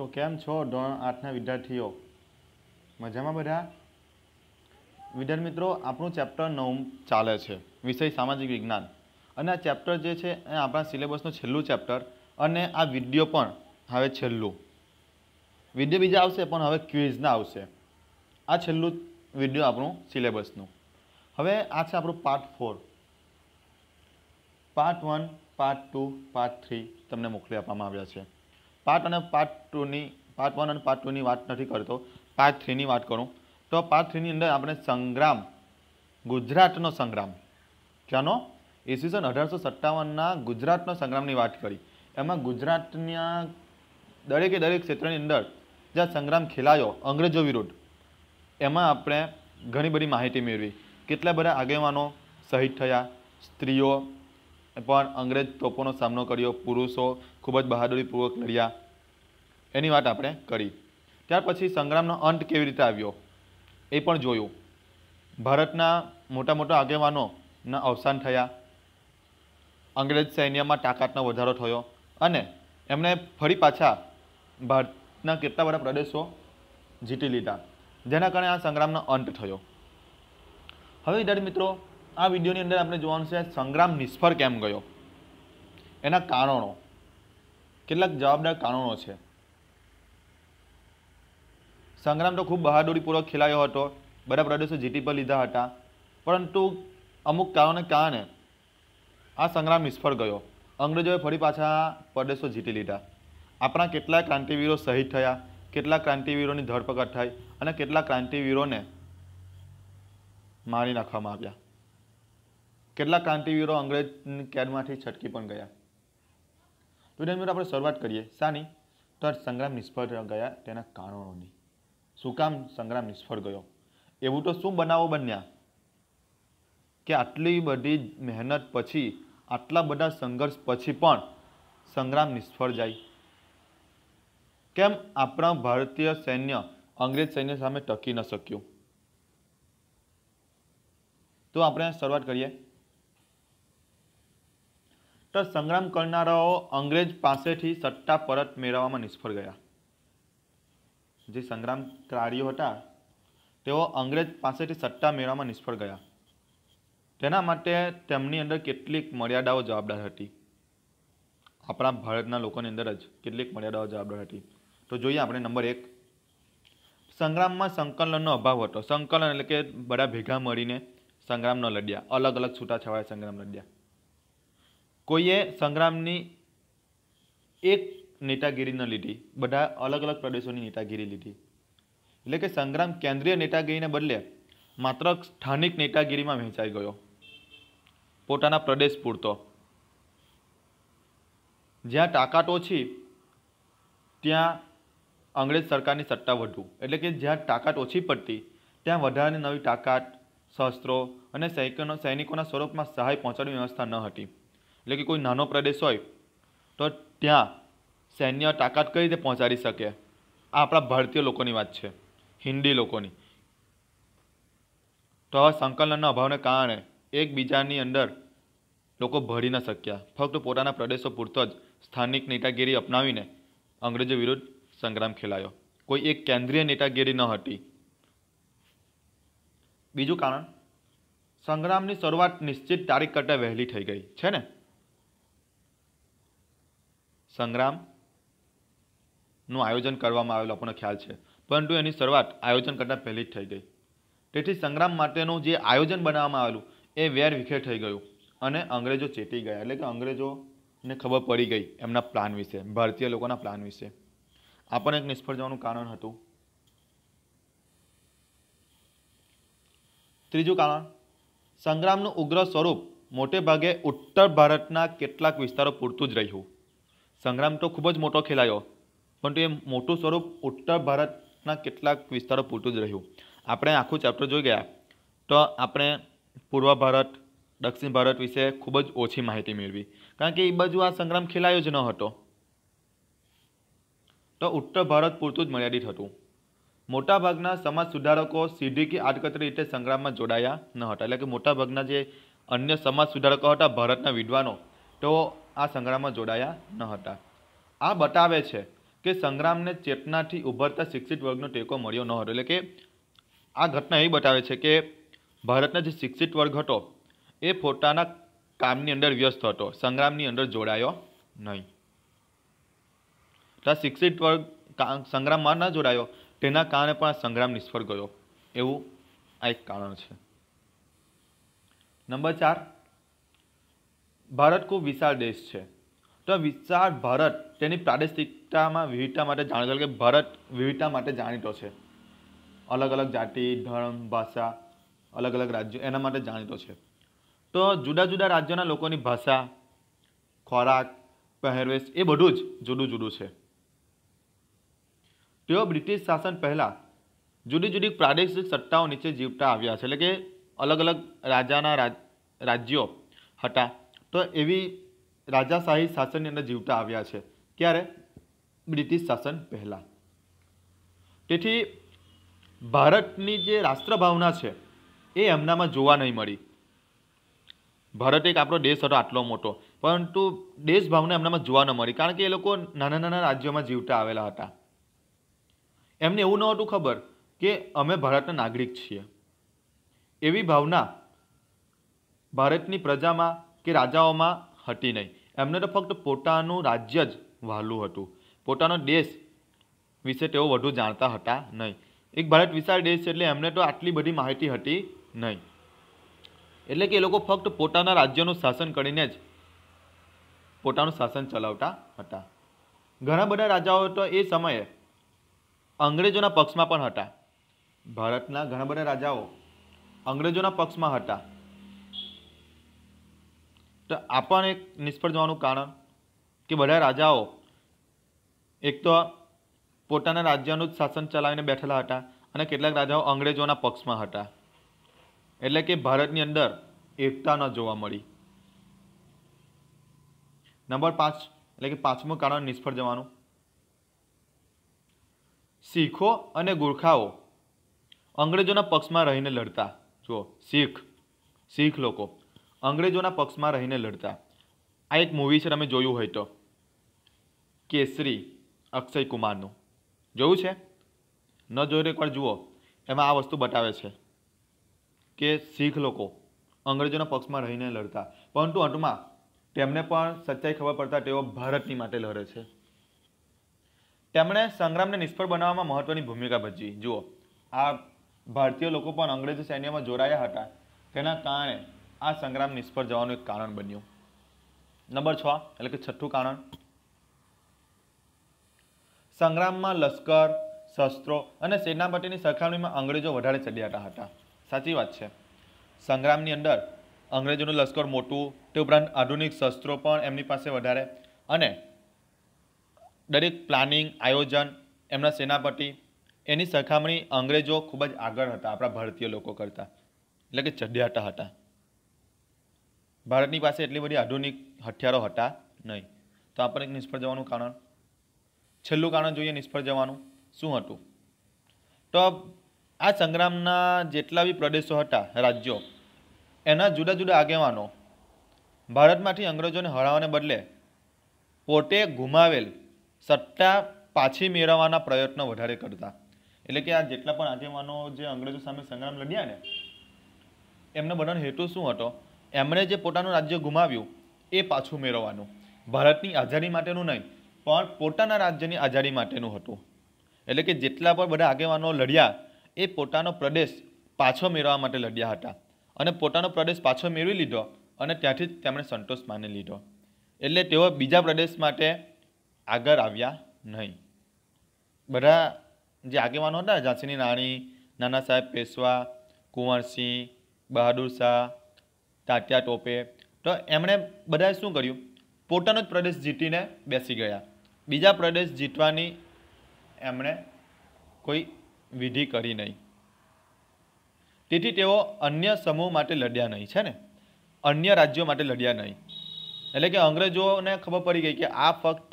તો કેમ છો ધોરણ આઠના વિદ્યાર્થીઓ મજામાં બધા વિદ્યાર્થી મિત્રો આપણું ચેપ્ટર નવ ચાલે છે વિષય સામાજિક વિજ્ઞાન અને આ ચેપ્ટર જે છે એ આપણા સિલેબસનું છેલ્લું ચેપ્ટર અને આ વિડીયો પણ હવે છેલ્લું વિડીયો બીજા આવશે પણ હવે ક્વિઝના આવશે આ છેલ્લું વિડીયો આપણું સિલેબસનું હવે આ છે આપણું part four part one part two part three તમને મોકલી આપવામાં આવ્યા છે પાર્ટ અને પાર્ટ ટુની પાર્ટ વન અને પાર્ટ ટુની વાત નથી કરતો પાર્ટ થ્રીની વાત કરું તો પાર્ટ થ્રીની અંદર આપણે સંગ્રામ ગુજરાતનો સંગ્રામ ક્યાંનો ઈસવીસન અઢારસો સત્તાવનના ગુજરાતનો સંગ્રામની વાત કરી એમાં ગુજરાતના દરેકે દરેક ક્ષેત્રની અંદર જ્યાં સંગ્રામ ખેલાયો અંગ્રેજો વિરુદ્ધ એમાં આપણે ઘણી બધી માહિતી મેળવી કેટલા બધા આગેવાનો શહીદ થયા સ્ત્રીઓ પણ અંગ્રેજ તોપોનો સામનો કર્યો પુરુષો ખૂબ જ બહાદુરીપૂર્વક લડ્યા એની વાત આપણે કરી ત્યાર પછી સંગ્રામનો અંત કેવી રીતે આવ્યો એ પણ જોયું ભારતના મોટા મોટા આગેવાનોના અવસાન થયા અંગ્રેજ સૈન્યમાં તાકાતનો વધારો થયો અને એમણે ફરી પાછા ભારતના કેટલા બધા પ્રદેશો જીતી લીધા જેના કારણે આ સંગ્રામનો અંત થયો હવે વિદ્યાર્થી મિત્રો આ વિડીયોની અંદર આપણે જોવાનું છે સંગ્રામ નિષ્ફળ કેમ ગયો એના કારણો કેટલાક જવાબદાર કારણો છે સંગ્રામ તો ખૂબ બહાદુરીપૂર્વક ખેલાયો હતો બધા પ્રદેશો જીતી પર લીધા હતા પરંતુ અમુક કારણોને કારણે આ સંગ્રામ નિષ્ફળ ગયો અંગ્રેજોએ ફરી પાછા પ્રદેશો જીતી લીધા આપણા કેટલા ક્રાંતિવીરો શહીદ થયા કેટલા ક્રાંતિવીરોની ધરપકડ થઈ અને કેટલા ક્રાંતિવીરોને મારી નાખવામાં આવ્યા કેટલા ક્રાંતિવીરો અંગ્રેજ કેદમાંથી છટકી પણ ગયા તો મિત્રો આપણે શરૂઆત કરીએ શાની તો સંગ્રામ નિષ્ફળ ગયા તેના કારણોની શું કામ સંગ્રામ નિષ્ફળ ગયો એવું તો શું બનાવો બન્યા કે આટલી બધી મહેનત પછી આટલા બધા સંઘર્ષ પછી પણ સંગ્રામ નિષ્ફળ જાય કેમ આપણા ભારતીય સૈન્ય અંગ્રેજ સૈન્ય સામે ટકી ન શક્યું તો આપણે શરૂઆત કરીએ તો સંગ્રામ કરનારાઓ અંગ્રેજ પાસેથી સત્તા પરત મેળવવામાં નિષ્ફળ ગયા જે સંગ્રામકારીઓ હતા તેઓ અંગ્રેજ પાસેથી સત્તા મેળવવામાં નિષ્ફળ ગયા તેના માટે તેમની અંદર કેટલીક મર્યાદાઓ જવાબદાર હતી આપણા ભારતના લોકોની અંદર જ કેટલીક મર્યાદાઓ જવાબદાર હતી તો જોઈએ આપણે નંબર એક સંગ્રામમાં સંકલનનો અભાવ હતો સંકલન એટલે કે બધા ભેગા મળીને સંગ્રામ ન લડ્યા અલગ અલગ છૂટાછવાયા સંગ્રામ લડ્યા કોઈએ સંગ્રામની એક નેતાગીરી ન લીધી બધા અલગ અલગ પ્રદેશોની નેતાગીરી લીધી એટલે કે સંગ્રામ કેન્દ્રીય નેતાગીરીને બદલે માત્ર સ્થાનિક નેતાગીરીમાં વહેંચાઈ ગયો પોતાના પ્રદેશ પૂરતો જ્યાં તાકાત ઓછી ત્યાં અંગ્રેજ સરકારની સત્તા વધુ એટલે કે જ્યાં તાકાત ઓછી પડતી ત્યાં વધારાની નવી તાકાત શસ્ત્રો અને સૈનિકોના સ્વરૂપમાં સહાય પહોંચાડવાની વ્યવસ્થા ન હતી એટલે કે કોઈ નાનો પ્રદેશ હોય તો ત્યાં સૈન્ય તાકાત કઈ રીતે પહોંચાડી શકે આ આપણા ભારતીય લોકોની વાત છે હિન્દી લોકોની તો આવા સંકલનના અભાવને કારણે એકબીજાની અંદર લોકો ભળી ન શક્યા ફક્ત પોતાના પ્રદેશો પૂરતો જ સ્થાનિક નેતાગીરી અપનાવીને અંગ્રેજો વિરુદ્ધ સંગ્રામ ખેલાયો કોઈ એક કેન્દ્રીય નેતાગીરી ન હતી બીજું કારણ સંગ્રામની શરૂઆત નિશ્ચિત તારીખ કરતાં વહેલી થઈ ગઈ છે ને સંગ્રામનું આયોજન કરવામાં આવેલો આપણને ખ્યાલ છે પરંતુ એની શરૂઆત આયોજન કરતાં પહેલી જ થઈ ગઈ તેથી સંગ્રામ માટેનું જે આયોજન બનાવવામાં આવેલું એ વેર વિખેર થઈ ગયું અને અંગ્રેજો ચેતી ગયા એટલે કે અંગ્રેજોને ખબર પડી ગઈ એમના પ્લાન વિશે ભારતીય લોકોના પ્લાન વિશે આ પણ એક નિષ્ફળ જવાનું કારણ હતું ત્રીજું કારણ સંગ્રામનું ઉગ્ર સ્વરૂપ મોટે ભાગે ઉત્તર ભારતના કેટલાક વિસ્તારો પૂરતું જ રહ્યું સંગ્રામ તો ખૂબ જ મોટો ખેલાયો પરંતુ એ મોટું સ્વરૂપ ઉત્તર ભારતના કેટલાક વિસ્તારો પૂરતું જ રહ્યું આપણે આખું ચેપ્ટર જોઈ ગયા તો આપણે પૂર્વ ભારત દક્ષિણ ભારત વિશે ખૂબ જ ઓછી માહિતી મેળવી કારણ કે એ બાજુ આ સંગ્રામ ખેલાયો જ ન હતો તો ઉત્તર ભારત પૂરતું જ મર્યાદિત હતું મોટાભાગના સમાજ સુધારકો સીધી કે આડકતરી રીતે સંગ્રામમાં જોડાયા ન હતા એટલે કે મોટાભાગના જે અન્ય સમાજ સુધારકો હતા ભારતના વિદ્વાનો તો આ સંગ્રામમાં જોડાયા ન હતા આ બતાવે છે કે સંગ્રામને ચેતનાથી ઉભરતા શિક્ષિત વર્ગનો ટેકો મળ્યો ન હતો એટલે કે આ ઘટના એ બતાવે છે કે ભારતના જે શિક્ષિત વર્ગ હતો એ પોતાના કામની અંદર વ્યસ્ત હતો સંગ્રામની અંદર જોડાયો નહીં તો શિક્ષિત વર્ગ સંગ્રામમાં ન જોડાયો તેના કારણે પણ આ સંગ્રામ નિષ્ફળ ગયો એવું આ એક કારણ છે નંબર ચાર ભારત ખૂબ વિશાળ દેશ છે તો વિશાળ ભારત તેની પ્રાદેશિકતામાં વિવિધતા માટે જાણીતો કે ભારત વિવિધતા માટે જાણીતો છે અલગ અલગ જાતિ ધર્મ ભાષા અલગ અલગ રાજ્યો એના માટે જાણીતો છે તો જુદા જુદા રાજ્યોના લોકોની ભાષા ખોરાક પહેરવેશ એ બધું જ જુદું જુદું છે તેઓ બ્રિટિશ શાસન પહેલાં જુદી જુદી પ્રાદેશિક સત્તાઓ નીચે જીવતા આવ્યા છે એટલે કે અલગ અલગ રાજાના રાજ્યો હતા તો એવી રાજાશાહી શાસનની અંદર જીવતા આવ્યા છે ક્યારે બ્રિટિશ શાસન પહેલાં તેથી ભારતની જે રાષ્ટ્રભાવના છે એ એમનામાં જોવા નહીં મળી ભારત એક આપણો દેશ હતો આટલો મોટો પરંતુ દેશભાવના એમનામાં જોવા ન મળી કારણ કે એ લોકો નાના નાના રાજ્યોમાં જીવતા આવેલા હતા એમને એવું નહોતું ખબર કે અમે ભારતના નાગરિક છીએ એવી ભાવના ભારતની પ્રજામાં કે રાજાઓમાં હતી નહીં એમને તો ફક્ત પોતાનું રાજ્ય જ વહાલું હતું પોતાનો દેશ વિશે તેઓ વધુ જાણતા હતા નહીં એક ભારત વિશાળ દેશ છે એટલે એમને તો આટલી બધી માહિતી હતી નહીં એટલે કે એ લોકો ફક્ત પોતાના રાજ્યનું શાસન કરીને જ પોતાનું શાસન ચલાવતા હતા ઘણા બધા રાજાઓ તો એ સમયે અંગ્રેજોના પક્ષમાં પણ હતા ભારતના ઘણા બધા રાજાઓ અંગ્રેજોના પક્ષમાં હતા તો આ પણ એક નિષ્ફળ જવાનું કારણ કે બધા રાજાઓ એક તો પોતાના રાજ્યનું જ શાસન ચલાવીને બેઠેલા હતા અને કેટલાક રાજાઓ અંગ્રેજોના પક્ષમાં હતા એટલે કે ભારતની અંદર એકતા ન જોવા મળી નંબર પાંચ એટલે કે પાંચમું કારણ નિષ્ફળ જવાનું શીખો અને ગુરખાઓ અંગ્રેજોના પક્ષમાં રહીને લડતા જુઓ શીખ શીખ લોકો અંગ્રેજોના પક્ષમાં રહીને લડતા આ એક મૂવી છે તમે જોયું હોય તો કેસરી અક્ષય કુમારનું જોયું છે ન જોયું એકવાર જુઓ એમાં આ વસ્તુ બતાવે છે કે શીખ લોકો અંગ્રેજોના પક્ષમાં રહીને લડતા પરંતુ અંતમાં તેમને પણ સચ્ચાઈ ખબર પડતા તેઓ ભારતની માટે લડે છે તેમણે સંગ્રામને નિષ્ફળ બનાવવામાં મહત્વની ભૂમિકા ભજવી જુઓ આ ભારતીય લોકો પણ અંગ્રેજ સૈન્યમાં જોડાયા હતા તેના કારણે આ સંગ્રામ નિષ્ફળ જવાનું એક કારણ બન્યું નંબર છ એટલે કે છઠ્ઠું કારણ સંગ્રામમાં લશ્કર શસ્ત્રો અને સેનાપતિની સરખામણીમાં અંગ્રેજો વધારે ચડિયાતા હતા સાચી વાત છે સંગ્રામની અંદર અંગ્રેજોનું લશ્કર મોટું તે ઉપરાંત આધુનિક શસ્ત્રો પણ એમની પાસે વધારે અને દરેક પ્લાનિંગ આયોજન એમના સેનાપતિ એની સરખામણી અંગ્રેજો ખૂબ જ આગળ હતા આપણા ભારતીય લોકો કરતાં એટલે કે ચડિયાતા હતા ભારતની પાસે એટલી બધી આધુનિક હથિયારો હતા નહીં તો આપણે નિષ્ફળ જવાનું કારણ છેલ્લું કારણ જોઈએ નિષ્ફળ જવાનું શું હતું તો આ સંગ્રામના જેટલા બી પ્રદેશો હતા રાજ્યો એના જુદા જુદા આગેવાનો ભારતમાંથી અંગ્રેજોને હરાવવાને બદલે પોતે ગુમાવેલ સત્તા પાછી મેળવવાના પ્રયત્નો વધારે કરતા એટલે કે આ જેટલા પણ આગેવાનો જે અંગ્રેજો સામે સંગ્રામ લડ્યા ને એમનો બધાનો હેતુ શું હતો એમણે જે પોતાનું રાજ્ય ગુમાવ્યું એ પાછું મેળવવાનું ભારતની આઝાદી માટેનું નહીં પણ પોતાના રાજ્યની આઝાદી માટેનું હતું એટલે કે જેટલા પણ બધા આગેવાનો લડ્યા એ પોતાનો પ્રદેશ પાછો મેળવવા માટે લડ્યા હતા અને પોતાનો પ્રદેશ પાછો મેળવી લીધો અને ત્યાંથી જ તેમણે સંતોષ માની લીધો એટલે તેઓ બીજા પ્રદેશ માટે આગળ આવ્યા નહીં બધા જે આગેવાનો હતા ઝાંસીની રાણી નાના સાહેબ પેશવા કુંવરસિંહ બહાદુર શાહ તાત્યા ટોપે તો એમણે બધાએ શું કર્યું પોતાનો જ પ્રદેશ જીતીને બેસી ગયા બીજા પ્રદેશ જીતવાની એમણે કોઈ વિધિ કરી નહીં તેથી તેઓ અન્ય સમૂહ માટે લડ્યા નહીં છે ને અન્ય રાજ્યો માટે લડ્યા નહીં એટલે કે અંગ્રેજોને ખબર પડી ગઈ કે આ ફક્ત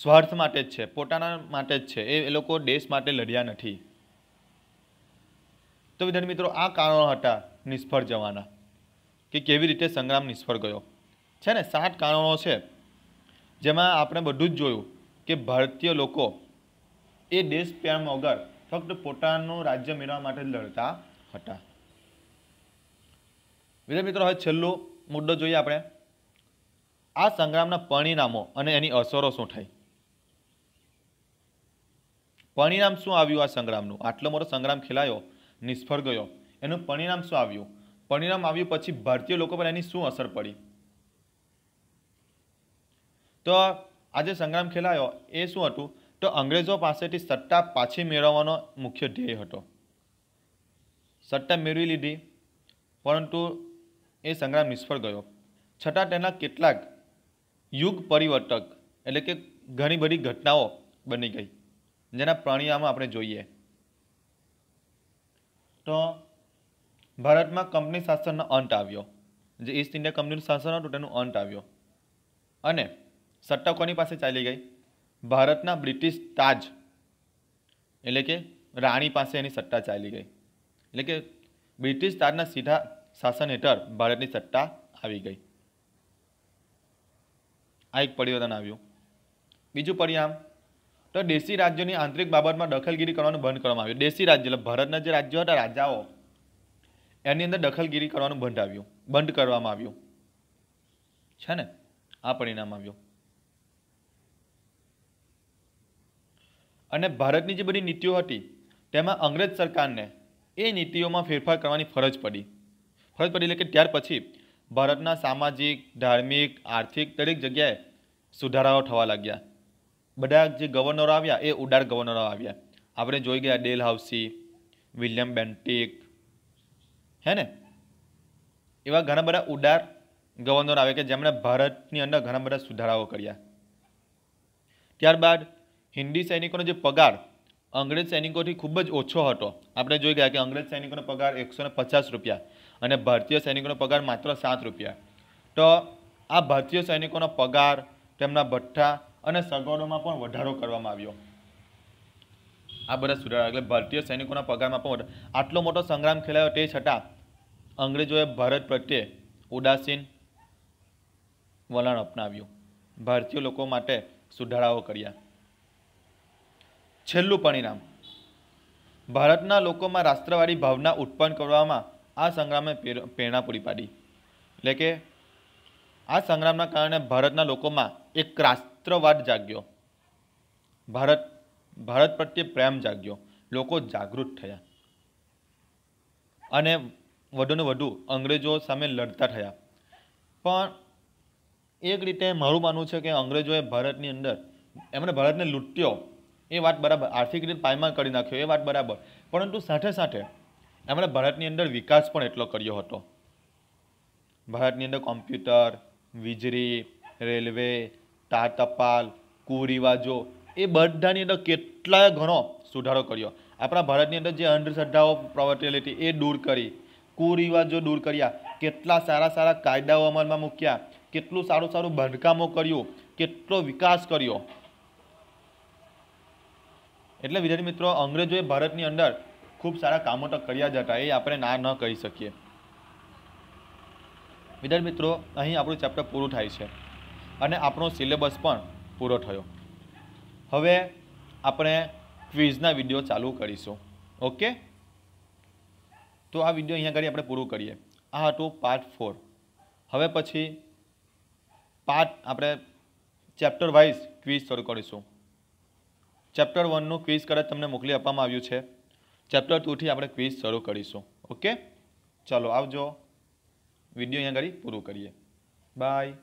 સ્વાર્થ માટે જ છે પોતાના માટે જ છે એ લોકો દેશ માટે લડ્યા નથી તો વિદ્યાર્થી મિત્રો આ કારણો હતા નિષ્ફળ જવાના કે કેવી રીતે સંગ્રામ નિષ્ફળ ગયો છે ને સાત કારણો છે જેમાં આપણે બધું જ જોયું કે ભારતીય લોકો એ દેશ પ્રેમ વગર ફક્ત પોતાનું રાજ્ય મેળવવા માટે લડતા હતા વિદ્યાર્થી મિત્રો હવે છેલ્લો મુદ્દો જોઈએ આપણે આ સંગ્રામના પરિણામો અને એની અસરો શું થઈ પરિણામ શું આવ્યું આ સંગ્રામનું આટલો મોટો સંગ્રામ ખેલાયો નિષ્ફળ ગયો એનું પરિણામ શું આવ્યું પરિણામ આવ્યું પછી ભારતીય લોકો પર એની શું અસર પડી તો આજે સંગ્રામ ખેલાયો એ શું હતું તો અંગ્રેજો પાસેથી સત્તા પાછી મેળવવાનો મુખ્ય ધ્યેય હતો સત્તા મેળવી લીધી પરંતુ એ સંગ્રામ નિષ્ફળ ગયો છતાં તેના કેટલાક યુગ પરિવર્તક એટલે કે ઘણી બધી ઘટનાઓ બની ગઈ જેના પ્રણિયામાં આપણે જોઈએ તો ભારતમાં કંપની શાસનનો અંત આવ્યો જે ઈસ્ટ ઇન્ડિયા કંપનીનું શાસન હતું તેનો અંત આવ્યો અને સત્તા કોની પાસે ચાલી ગઈ ભારતના બ્રિટિશ તાજ એટલે કે રાણી પાસે એની સત્તા ચાલી ગઈ એટલે કે બ્રિટિશ તાજના સીધા શાસન હેઠળ ભારતની સત્તા આવી ગઈ આ એક પરિવર્તન આવ્યું બીજું પરિણામ તો દેશી રાજ્યોની આંતરિક બાબતમાં દખલગીરી કરવાનું બંધ કરવામાં આવ્યું દેશી રાજ્ય એટલે ભારતના જે રાજ્યો હતા રાજાઓ એની અંદર દખલગીરી કરવાનું બંધ આવ્યું બંધ કરવામાં આવ્યું છે ને આ પરિણામ આવ્યું અને ભારતની જે બધી નીતિઓ હતી તેમાં અંગ્રેજ સરકારને એ નીતિઓમાં ફેરફાર કરવાની ફરજ પડી ફરજ પડી એટલે કે ત્યાર પછી ભારતના સામાજિક ધાર્મિક આર્થિક દરેક જગ્યાએ સુધારાઓ થવા લાગ્યા બધા જે ગવર્નરો આવ્યા એ ઉડાર ગવર્નરો આવ્યા આપણે જોઈ ગયા ડેલ હાઉસી વિલિયમ બેન્ટિક હે ને એવા ઘણા બધા ઉદાર ગવર્નર આવે કે જેમણે ભારતની અંદર ઘણા બધા સુધારાઓ કર્યા ત્યારબાદ હિન્દી સૈનિકોનો જે પગાર અંગ્રેજ સૈનિકોથી ખૂબ જ ઓછો હતો આપણે જોઈ ગયા કે અંગ્રેજ સૈનિકોનો પગાર એકસો પચાસ રૂપિયા અને ભારતીય સૈનિકોનો પગાર માત્ર સાત રૂપિયા તો આ ભારતીય સૈનિકોનો પગાર તેમના ભઠ્ઠા અને સગવડોમાં પણ વધારો કરવામાં આવ્યો આ બધા સુધારા એટલે ભારતીય સૈનિકોના પગારમાં પણ આટલો મોટો સંગ્રામ ખેલાયો તે છતાં અંગ્રેજોએ ભારત પ્રત્યે ઉદાસીન વલણ અપનાવ્યું ભારતીય લોકો માટે સુધારાઓ કર્યા છેલ્લું પરિણામ ભારતના લોકોમાં રાષ્ટ્રવાદી ભાવના ઉત્પન્ન કરવામાં આ સંગ્રામે પ્રેરણા પૂરી પાડી એટલે કે આ સંગ્રામના કારણે ભારતના લોકોમાં એક રાષ્ટ્રવાદ જાગ્યો ભારત ભારત પ્રત્યે પ્રેમ જાગ્યો લોકો જાગૃત થયા અને વધુને વધુ અંગ્રેજો સામે લડતા થયા પણ એક રીતે મારું માનવું છે કે અંગ્રેજોએ ભારતની અંદર એમણે ભારતને લૂંટ્યો એ વાત બરાબર આર્થિક રીતે પાયમાલ કરી નાખ્યો એ વાત બરાબર પરંતુ સાથે સાથે એમણે ભારતની અંદર વિકાસ પણ એટલો કર્યો હતો ભારતની અંદર કોમ્પ્યુટર વીજળી રેલવે તાતપાલ કુરિવાજો એ બધાની અંદર કેટલા ઘણો સુધારો કર્યો આપણા ભારતની અંદર જે અંધશ્રદ્ધાઓ પ્રવર્તેલી હતી એ દૂર કરી કુરિવાજો દૂર કર્યા કેટલા સારા સારા કાયદાઓ અમલમાં મૂક્યા કેટલું સારું સારું બાંધકામો કર્યું કેટલો વિકાસ કર્યો એટલે વિદ્યાર્થી મિત્રો અંગ્રેજોએ ભારતની અંદર ખૂબ સારા કામો તો કર્યા જ હતા એ આપણે ના ન કહી શકીએ વિદ્યાર્થી મિત્રો અહીં આપણું ચેપ્ટર પૂરું થાય છે અને આપણો સિલેબસ પણ પૂરો થયો હવે આપણે ક્વિઝના વિડીયો ચાલુ કરીશું ઓકે તો આ વિડીયો અહીંયા આગળ આપણે પૂરું કરીએ આ હતું પાર્ટ ફોર હવે પછી પાર્ટ આપણે ચેપ્ટર વાઇઝ ક્વિઝ શરૂ કરીશું ચેપ્ટર વનનું ક્વિઝ કદાચ તમને મોકલી આપવામાં આવ્યું છે ચેપ્ટર ટુથી આપણે ક્વિઝ શરૂ કરીશું ઓકે ચાલો આવજો વિડીયો અહીંયા આગળ પૂરું કરીએ બાય